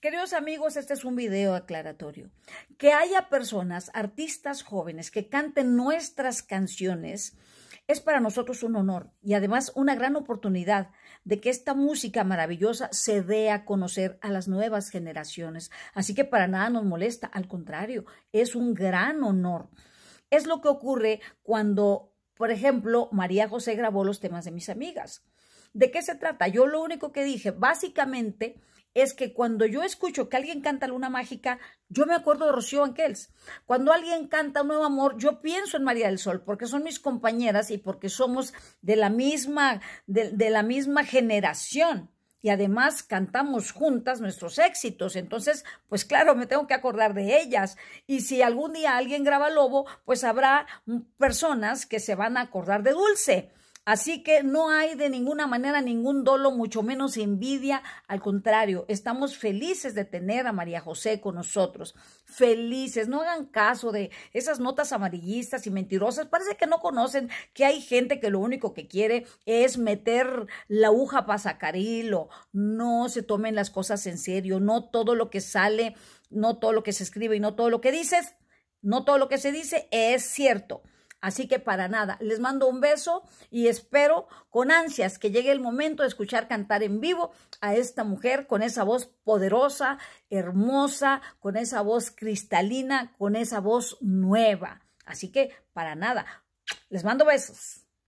Queridos amigos, este es un video aclaratorio. Que haya personas, artistas jóvenes, que canten nuestras canciones es para nosotros un honor y además una gran oportunidad de que esta música maravillosa se dé a conocer a las nuevas generaciones. Así que para nada nos molesta, al contrario, es un gran honor. Es lo que ocurre cuando, por ejemplo, María José grabó los temas de mis amigas. ¿De qué se trata? Yo lo único que dije, básicamente, es que cuando yo escucho que alguien canta Luna Mágica, yo me acuerdo de Rocío Anquels. Cuando alguien canta Un Nuevo Amor, yo pienso en María del Sol, porque son mis compañeras y porque somos de la misma, de la misma generación. Y además cantamos juntas nuestros éxitos. Entonces, pues claro, me tengo que acordar de ellas. Y si algún día alguien graba Lobo, pues habrá personas que se van a acordar de Dulce Así que no hay de ninguna manera ningún dolo, mucho menos envidia. Al contrario, estamos felices de tener a María José con nosotros. Felices. No hagan caso de esas notas amarillistas y mentirosas. Parece que no conocen que hay gente que lo único que quiere es meter la aguja para sacar No se tomen las cosas en serio. No todo lo que sale, no todo lo que se escribe y no todo lo que dices, no todo lo que se dice es cierto. Así que para nada, les mando un beso y espero con ansias que llegue el momento de escuchar cantar en vivo a esta mujer con esa voz poderosa, hermosa, con esa voz cristalina, con esa voz nueva. Así que para nada, les mando besos.